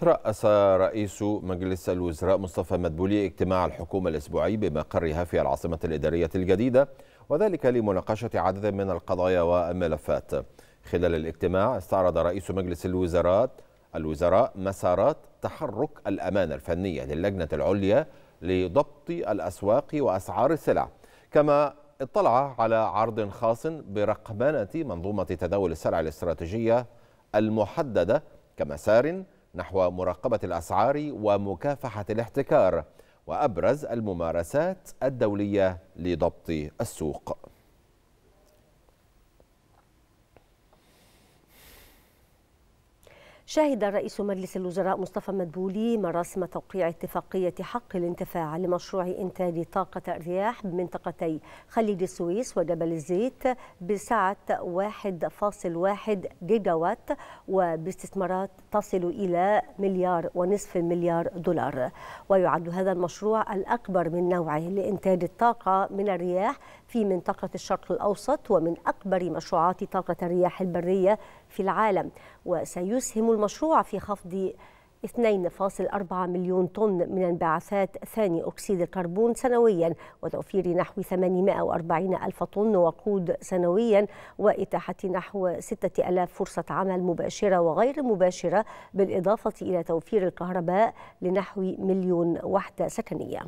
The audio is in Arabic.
ترأس رئيس مجلس الوزراء مصطفى مدبولي اجتماع الحكومة الأسبوعي بمقرها في العاصمة الإدارية الجديدة وذلك لمناقشة عدد من القضايا والملفات خلال الاجتماع استعرض رئيس مجلس الوزراء الوزراء مسارات تحرك الأمانة الفنية للجنة العليا لضبط الأسواق وأسعار السلع كما اطلع على عرض خاص برقمنة منظومة تداول السلع الاستراتيجية المحددة كمسار نحو مراقبة الأسعار ومكافحة الاحتكار وأبرز الممارسات الدولية لضبط السوق شهد رئيس مجلس الوزراء مصطفى مدبولي مراسم توقيع اتفاقية حق الانتفاع لمشروع إنتاج طاقة الرياح بمنطقتي خليج السويس وجبل الزيت بسعة 1.1 جيجاوات وباستثمارات تصل إلى مليار ونصف مليار دولار ويعد هذا المشروع الأكبر من نوعه لإنتاج الطاقة من الرياح في منطقة الشرق الأوسط ومن أكبر مشروعات طاقة الرياح البرية في العالم وسيسهم المشروع في خفض 2.4 مليون طن من انبعاثات ثاني أكسيد الكربون سنويا وتوفير نحو 840 ألف طن وقود سنويا وإتاحة نحو 6000 فرصة عمل مباشرة وغير مباشرة بالإضافة إلى توفير الكهرباء لنحو مليون وحدة سكنية